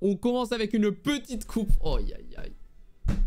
On commence avec une petite coupe. Oh, aïe, aïe.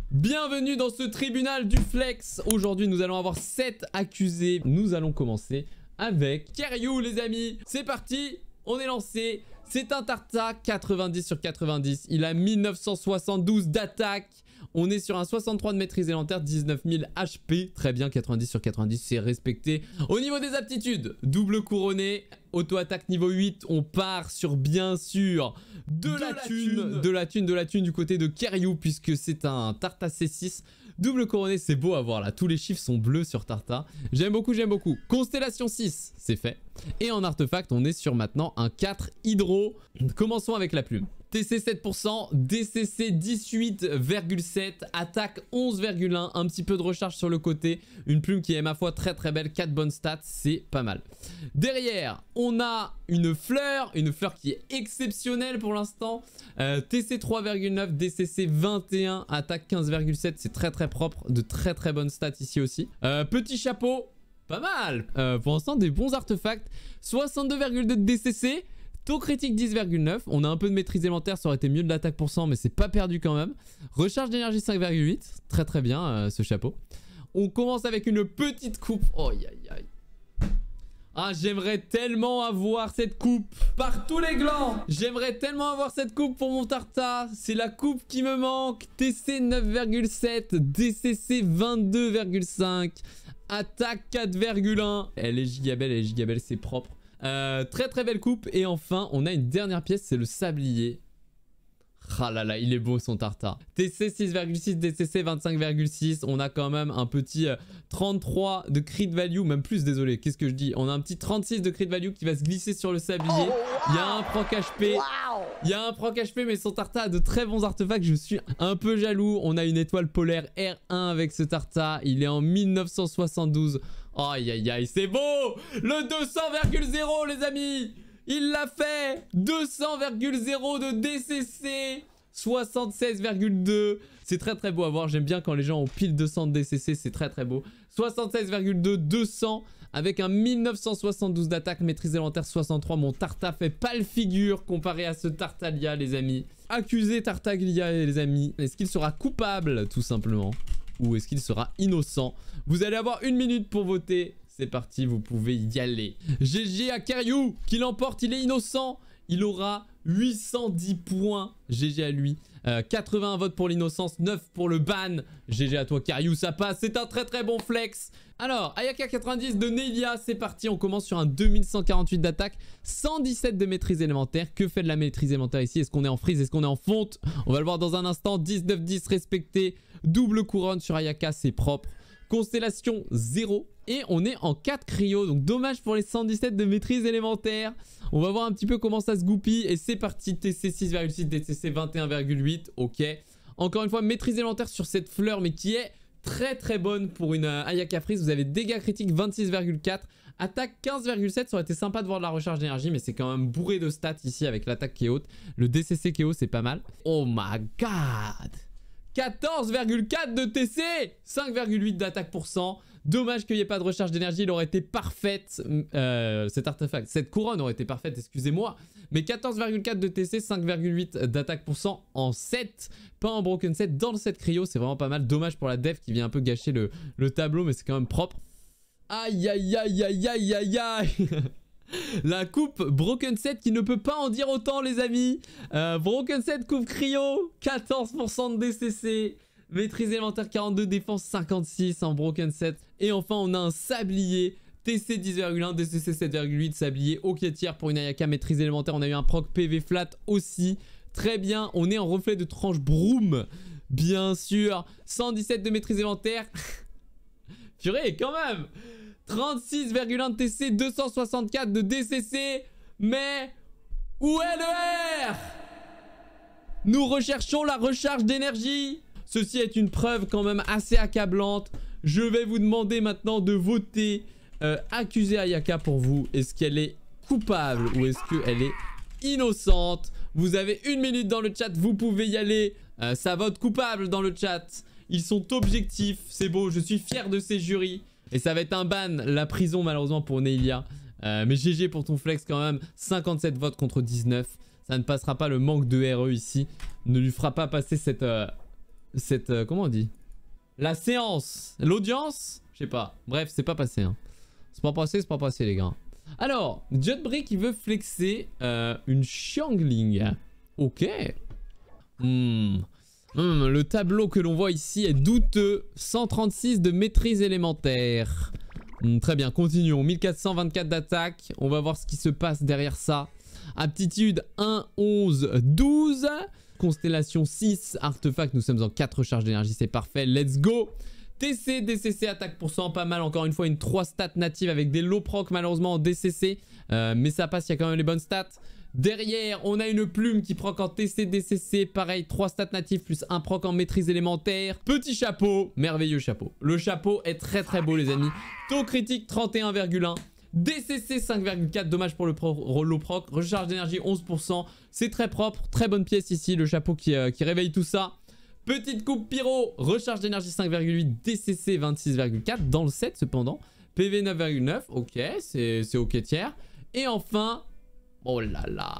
Bienvenue dans ce tribunal du flex. Aujourd'hui, nous allons avoir 7 accusés. Nous allons commencer avec Karyu les amis. C'est parti, on est lancé. C'est un Tarta 90 sur 90. Il a 1972 d'attaque. On est sur un 63 de maîtrise élémentaire, 19 000 HP. Très bien, 90 sur 90, c'est respecté. Au niveau des aptitudes, double couronné, auto-attaque niveau 8. On part sur, bien sûr, de, la, thune, De la thune, de la thune du côté de Keryu, puisque c'est un Tarta C6. Double couronné, c'est beau à voir là. Tous les chiffres sont bleus sur Tarta. J'aime beaucoup, j'aime beaucoup. Constellation 6, c'est fait. Et en artefact, on est sur maintenant un 4 hydro. Commençons avec la plume. TC 7%, DCC 18,7, attaque 11,1, un petit peu de recharge sur le côté, une plume qui est ma foi très très belle, 4 bonnes stats, c'est pas mal. Derrière, on a une fleur, une fleur qui est exceptionnelle pour l'instant, TC 3,9, DCC 21, attaque 15,7, c'est très très propre, de très très bonnes stats ici aussi. Euh, petit chapeau, pas mal euh, Pour l'instant, des bons artefacts, 62,2 de DCC, Taux critique 10,9. On a un peu de maîtrise élémentaire, ça aurait été mieux de l'attaque pour 100, mais c'est pas perdu quand même. Recharge d'énergie 5,8. Très très bien euh, ce chapeau. On commence avec une petite coupe. Oh, aïe aïe. Ah, j'aimerais tellement avoir cette coupe par tous les glands. J'aimerais tellement avoir cette coupe pour mon tarta. C'est la coupe qui me manque. TC 9,7, DCC 22,5, attaque 4,1. Elle est gigabelle, elle est gigabelle, c'est propre. Euh, très très belle coupe. Et enfin, on a une dernière pièce, c'est le sablier. Ah là là, il est beau son Tarta TC 6,6, DCC 25,6. On a quand même un petit 33 euh, de crit value, même plus, désolé, qu'est-ce que je dis On a un petit 36 de crit value qui va se glisser sur le sablier. Il y a un proc HP. Il y a un proc HP, mais son Tarta a de très bons artefacts. Je suis un peu jaloux. On a une étoile polaire R1 avec ce Tarta Il est en 1972. Aïe aïe aïe, c'est beau Le 200,0 les amis il l'a fait 200,0 de DCC 76,2 C'est très très beau à voir, j'aime bien quand les gens ont pile 200 de DCC, c'est très très beau. 76,2, 200 avec un 1972 d'attaque, maîtrise élémentaire 63. Mon Tarta fait pas figure comparé à ce Tartaglia, les amis. Accusé Tartaglia, les amis. Est-ce qu'il sera coupable, tout simplement Ou est-ce qu'il sera innocent Vous allez avoir une minute pour voter. C'est parti, vous pouvez y aller. GG à Kariou qui l'emporte, il est innocent. Il aura 810 points. GG à lui. 81 euh, votes pour l'innocence, 9 pour le ban. GG à toi Karyu, ça passe. C'est un très très bon flex. Alors, Ayaka 90 de Nelia, c'est parti. On commence sur un 2148 d'attaque, 117 de maîtrise élémentaire. Que fait de la maîtrise élémentaire ici Est-ce qu'on est en frise Est-ce qu'on est en fonte On va le voir dans un instant. 19-10 respecté. Double couronne sur Ayaka, c'est propre. Constellation 0. Et on est en 4 cryo. Donc dommage pour les 117 de maîtrise élémentaire. On va voir un petit peu comment ça se goupille. Et c'est parti. TC 6,6, DCC 21,8. Ok. Encore une fois, maîtrise élémentaire sur cette fleur, mais qui est très très bonne pour une euh, Ayaka Vous avez dégâts critiques 26,4. Attaque 15,7, ça aurait été sympa de voir de la recharge d'énergie, mais c'est quand même bourré de stats ici avec l'attaque qui est haute. Le DCC qui c'est pas mal. Oh my god 14,4 de TC 5,8 d'attaque pour cent. Dommage qu'il n'y ait pas de recharge d'énergie, il aurait été parfaite, euh, cet artefact, cette couronne aurait été parfaite, excusez-moi. Mais 14,4 de TC, 5,8 d'attaque pour cent en 7, pas en broken set dans le set cryo, c'est vraiment pas mal. Dommage pour la dev qui vient un peu gâcher le, le tableau, mais c'est quand même propre. Aïe aïe aïe aïe aïe aïe aïe La coupe Broken set qui ne peut pas en dire autant les amis. Euh, Broken set coupe cryo, 14% de DCC. Maîtrise élémentaire 42, défense 56 en Broken set Et enfin on a un sablier. TC 10,1, DCC 7,8, sablier, ok tiers pour une Ayaka, maîtrise élémentaire, on a eu un proc PV flat aussi. Très bien, on est en reflet de tranche Broom, bien sûr. 117 de maîtrise élémentaire. Purée, quand même 36,1 de TC, 264 de DCC. Mais où est le R Nous recherchons la recharge d'énergie. Ceci est une preuve quand même assez accablante. Je vais vous demander maintenant de voter euh, accuser Ayaka pour vous. Est-ce qu'elle est coupable ou est-ce qu'elle est innocente Vous avez une minute dans le chat, vous pouvez y aller. Euh, ça vote coupable dans le chat. Ils sont objectifs, c'est beau, je suis fier de ces jurys. Et ça va être un ban, la prison malheureusement pour Neilia. Euh, mais GG pour ton flex quand même. 57 votes contre 19. Ça ne passera pas le manque de RE ici. Ne lui fera pas passer cette... Euh, cette... Euh, comment on dit La séance L'audience Je sais pas. Bref, c'est pas passé. Hein. C'est pas passé, c'est pas passé les gars. Alors, Brick il veut flexer une Xiangling. Ok. Hmm. Hum, le tableau que l'on voit ici est douteux. 136 de maîtrise élémentaire. Hum, très bien, continuons. 1424 d'attaque. On va voir ce qui se passe derrière ça. Aptitude 1, 11, 12. Constellation 6, artefact. Nous sommes en 4 charges d'énergie, c'est parfait. Let's go TC, DCC, attaque pour 100, pas mal. Encore une fois, une 3 stats natives avec des low proc malheureusement en DCC. Euh, mais ça passe, il y a quand même les bonnes stats. Derrière, on a une plume qui proc en TC, DCC. Pareil, 3 stats natifs plus un proc en maîtrise élémentaire. Petit chapeau, merveilleux chapeau. Le chapeau est très très beau les amis. Taux critique 31,1. DCC 5,4, dommage pour le pro, low proc. Recharge d'énergie 11%. C'est très propre, très bonne pièce ici. Le chapeau qui, euh, qui réveille tout ça. Petite coupe pyro, recharge d'énergie 5,8, DCC 26,4, dans le set cependant. PV 9,9, ok, c'est ok tiers. Et enfin, Oh là là.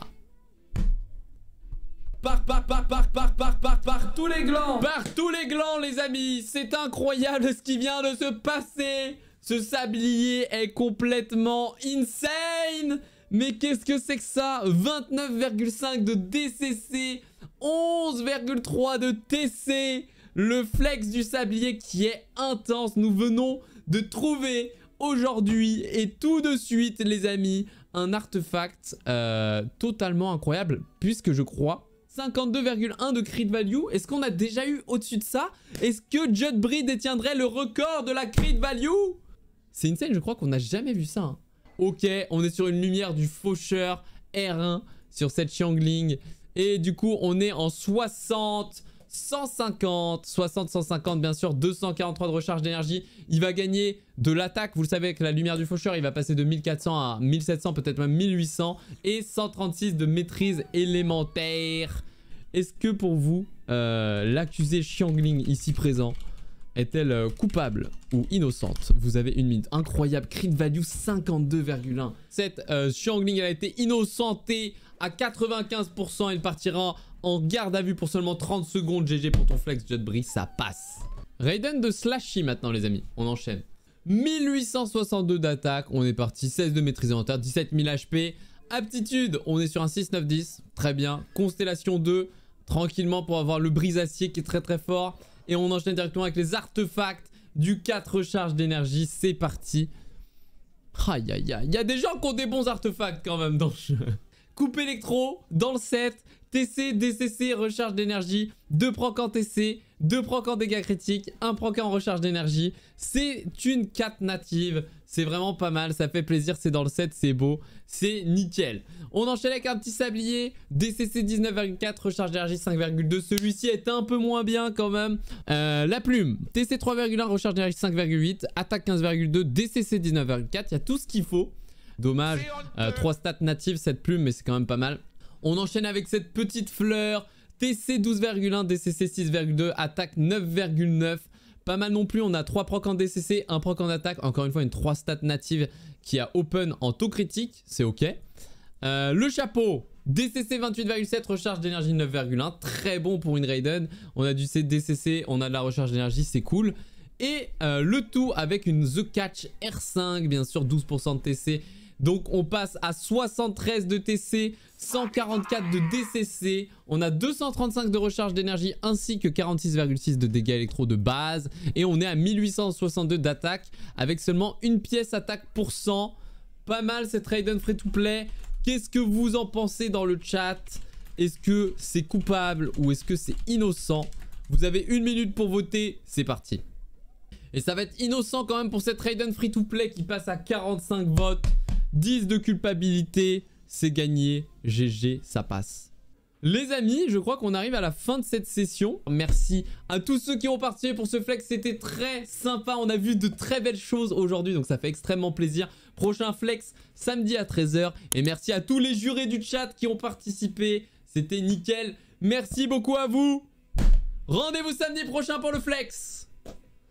Par, par, par, par, par, par, par, tous les glands Par tous les glands, les amis C'est incroyable ce qui vient de se passer Ce sablier est complètement insane Mais qu'est-ce que c'est que ça 29,5 de DCC 11,3 de TC Le flex du sablier qui est intense Nous venons de trouver aujourd'hui et tout de suite, les amis un artefact euh, totalement incroyable puisque je crois 52,1 de crit value. Est-ce qu'on a déjà eu au-dessus de ça Est-ce que Jud Bree détiendrait le record de la crit value C'est insane, je crois qu'on n'a jamais vu ça. Hein. Ok, on est sur une lumière du faucheur R1 sur cette Xiangling. Et du coup, on est en 60 150, 60, 150 bien sûr, 243 de recharge d'énergie. Il va gagner de l'attaque, vous le savez avec la lumière du faucheur, il va passer de 1400 à 1700, peut-être même 1800. Et 136 de maîtrise élémentaire. Est-ce que pour vous, euh, l'accusé Xiangling ici présent est-elle euh, coupable ou innocente Vous avez une minute. Incroyable, crit value 52,1. Cette euh, elle a été innocentée à 95%. Elle partira en garde à vue pour seulement 30 secondes. GG pour ton flex, Judbris, ça passe. Raiden de Slashy maintenant, les amis. On enchaîne. 1862 d'attaque, on est parti. 16 de maîtrise terre. 17 000 HP. Aptitude, on est sur un 6-9-10. Très bien. Constellation 2, tranquillement pour avoir le brise-acier qui est très très fort. Et on enchaîne directement avec les artefacts du 4 recharge d'énergie. C'est parti. Aïe aïe aïe. Il y a des gens qui ont des bons artefacts quand même dans le jeu. Coupe électro dans le set. TC, DCC, recharge d'énergie. 2 proc en TC. 2 proc en dégâts critiques. 1 proc en recharge d'énergie. C'est une 4 native. C'est vraiment pas mal, ça fait plaisir, c'est dans le set, c'est beau, c'est nickel. On enchaîne avec un petit sablier, DCC 19,4, recharge d'énergie 5,2. Celui-ci est un peu moins bien quand même. Euh, la plume, TC 3,1, recharge d'énergie 5,8, attaque 15,2, DCC 19,4. Il y a tout ce qu'il faut. Dommage, euh, Trois stats natives cette plume, mais c'est quand même pas mal. On enchaîne avec cette petite fleur, TC 12,1, DCC 6,2, attaque 9,9. Pas mal non plus, on a 3 proc en DCC, 1 proc en attaque. Encore une fois, une 3 stats native qui a open en taux critique. C'est ok. Euh, le chapeau, DCC 28,7, recharge d'énergie 9,1. Très bon pour une Raiden. On a du DCC, on a de la recharge d'énergie, c'est cool. Et euh, le tout avec une The Catch R5, bien sûr, 12% de TC donc on passe à 73 de TC, 144 de DCC, on a 235 de recharge d'énergie ainsi que 46,6 de dégâts électro de base et on est à 1862 d'attaque avec seulement une pièce attaque pour 100. Pas mal cette Raiden free to play. Qu'est-ce que vous en pensez dans le chat Est-ce que c'est coupable ou est-ce que c'est innocent Vous avez une minute pour voter, c'est parti. Et ça va être innocent quand même pour cette Raiden free to play qui passe à 45 votes. 10 de culpabilité, c'est gagné, GG, ça passe. Les amis, je crois qu'on arrive à la fin de cette session. Merci à tous ceux qui ont participé pour ce flex, c'était très sympa. On a vu de très belles choses aujourd'hui, donc ça fait extrêmement plaisir. Prochain flex, samedi à 13h. Et merci à tous les jurés du chat qui ont participé. C'était nickel. Merci beaucoup à vous. Rendez-vous samedi prochain pour le flex.